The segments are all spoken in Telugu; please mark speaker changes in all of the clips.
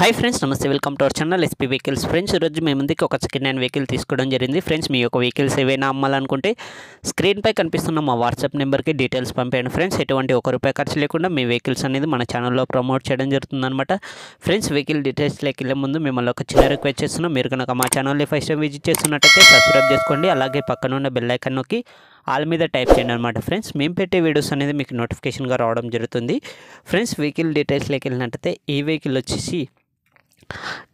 Speaker 1: హాయ్ ఫ్రెండ్స్ నమస్తే welcome to our channel SP vehicles friends ఈరోజు మీ ముందుకి ఒక సెకండ్ హ్యాండ్ వెహికల్ తీసుకోవడం జరిగింది ఫ్రెండ్స్ మీ యొక్క వెహికల్స్ ఏవైనా అమ్మాలనుకుంటే స్క్రీన్పై కనిపిస్తున్న మా వాట్సాప్ నెంబర్కి డీటెయిల్స్ పంపేయండి ఫ్రెండ్స్ ఎటువంటి ఒక రూపాయి ఖర్చు లేకుండా మీ వెహికల్స్ అనేది మన ఛానల్లో ప్రమోట్ చేయడం జరుగుతుందనమాట ఫ్రెండ్స్ వెహికల్ డీటెయిల్స్లోకి వెళ్ళే ముందు మిమ్మల్ని ఒక చిన్న రిక్వెస్ట్ చేస్తున్నాం మీరు కనుక మా ఛానల్ని ఫస్ట్ టైం విజిట్ చేస్తున్నట్టయితే సబ్స్క్రైబ్ చేసుకోండి అలాగే పక్కన ఉన్న బెల్లైకన్ నొక్కి ఆల్ మీద టైప్ చేయండి అనమాట ఫ్రెండ్స్ మేము పెట్టే వీడియోస్ అనేది మీకు నోటిఫికేషన్గా రావడం జరుగుతుంది ఫ్రెండ్స్ వెహికల్ డీటెయిల్స్లోకి వెళ్ళినట్టయితే ఈ వెహికల్ వచ్చేసి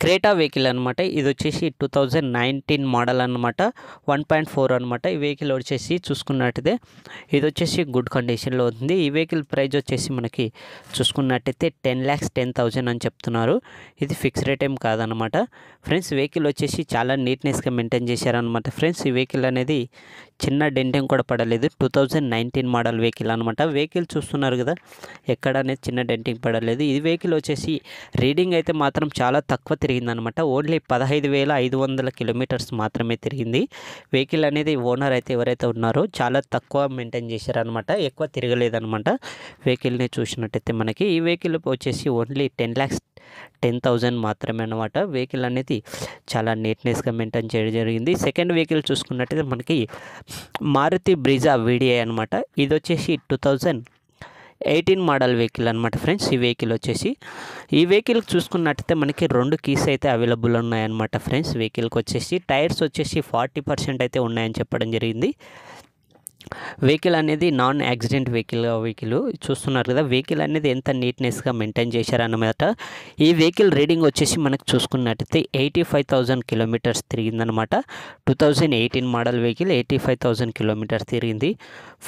Speaker 1: క్రేటా వెహికల్ అనమాట ఇది వచ్చేసి టూ థౌజండ్ నైన్టీన్ మోడల్ అనమాట వన్ పాయింట్ ఫోర్ అనమాట ఈ వెహికల్ వచ్చేసి చూసుకున్నట్టయితే ఇది వచ్చేసి గుడ్ కండిషన్లో ఉంది ఈ వెహికల్ ప్రైజ్ వచ్చేసి మనకి చూసుకున్నట్టయితే టెన్ ల్యాక్స్ టెన్ థౌజండ్ అని చెప్తున్నారు ఇది ఫిక్స్ రేట్ ఏం కాదనమాట ఫ్రెండ్స్ వెహికల్ వచ్చేసి చాలా నీట్నెస్గా మెయింటైన్ చేశారనమాట ఫ్రెండ్స్ ఈ వెహికల్ అనేది చిన్న డెంటింగ్ కూడా పడలేదు two thousand nineteen model vehicle అనమాట వెహికల్ చూస్తున్నారు కదా ఎక్కడ అనేది చిన్న డెంటింగ్ పడలేదు ఈ వెహికల్ వచ్చేసి రీడింగ్ అయితే మాత్రం చాలా తక్కువ తిరిగిందనమాట ఓన్లీ పదహైదు వేల ఐదు వందల కిలోమీటర్స్ మాత్రమే తిరిగింది వెహికల్ అనేది ఓనర్ అయితే ఎవరైతే ఉన్నారో చాలా తక్కువ మెయింటైన్ చేశారనమాట ఎక్కువ తిరగలేదనమాట వెహికల్ని చూసినట్టయితే మనకి ఈ వెహికల్ వచ్చేసి only ten lakhs ten thousand మాత్రమే అనమాట వెహికల్ అనేది చాలా నీట్నెస్గా మెయింటైన్ చేయడం జరిగింది సెకండ్ వెహికల్ చూసుకున్నట్టయితే మనకి మారుతి బ్రిజా వీడిఐ అనమాట ఇది వచ్చేసి two thousand eighteen model vehicle అనమాట ఫ్రెండ్స్ ఈ వెహికల్ వచ్చేసి ఈ వెహికల్ చూసుకున్నట్టయితే మనకి రెండు కీస్ అయితే అవైలబుల్ ఉన్నాయన్నమాట ఫ్రెండ్స్ వెహికల్కి వచ్చేసి టైర్స్ వచ్చేసి ఫార్టీ పర్సెంట్ అయితే ఉన్నాయని చెప్పడం జరిగింది వెహికల్ అనేది నాన్ యాక్సిడెంట్ వెహికల్ వెహికల్ చూస్తున్నారు కదా వెహికల్ అనేది ఎంత నీట్నెస్గా మెయింటైన్ చేశారన్నమాట ఈ వెహికల్ రీడింగ్ వచ్చేసి మనకు చూసుకున్నట్టయితే ఎయిటీ ఫైవ్ థౌజండ్ కిలోమీటర్స్ తిరిగిందనమాట two thousand eighteen model vehicle eighty five thousand kilometres తిరిగింది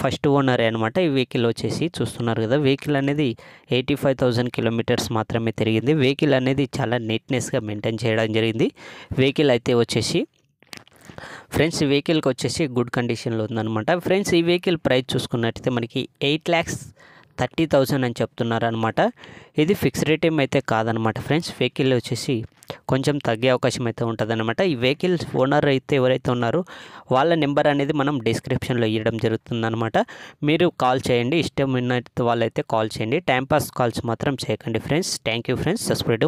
Speaker 1: ఫస్ట్ ఓనర్ అనమాట ఈ వెహికల్ వచ్చేసి చూస్తున్నారు కదా వెహికల్ అనేది ఎయిటీ ఫైవ్ థౌజండ్ కిలోమీటర్స్ మాత్రమే తిరిగింది వెహికల్ అనేది చాలా నీట్నెస్గా మెయింటైన్ చేయడం జరిగింది వెహికల్ అయితే వచ్చేసి ఫ్రెండ్స్ ఈ వెహికల్కి వచ్చేసి గుడ్ కండిషన్లో ఉందనమాట ఫ్రెండ్స్ ఈ వెహికల్ ప్రైస్ చూసుకున్నట్టయితే మనకి ఎయిట్ ల్యాక్స్ థర్టీ థౌజండ్ అని చెప్తున్నారనమాట ఇది ఫిక్స్ రేట్ అయితే కాదనమాట ఫ్రెండ్స్ వెహికల్ వచ్చేసి కొంచెం తగ్గే అవకాశం అయితే ఉంటుందన్నమాట ఈ వెహికల్ ఓనర్ అయితే ఎవరైతే ఉన్నారో వాళ్ళ నెంబర్ అనేది మనం డిస్క్రిప్షన్లో ఇవ్వడం జరుగుతుందనమాట మీరు కాల్ చేయండి ఇష్టం ఉన్నట్టు వాళ్ళైతే కాల్ చేయండి టైంపాస్ కాల్స్ మాత్రం చేయకండి ఫ్రెండ్స్ థ్యాంక్ యూ ఫ్రెండ్స్ సస్ప్రెడ్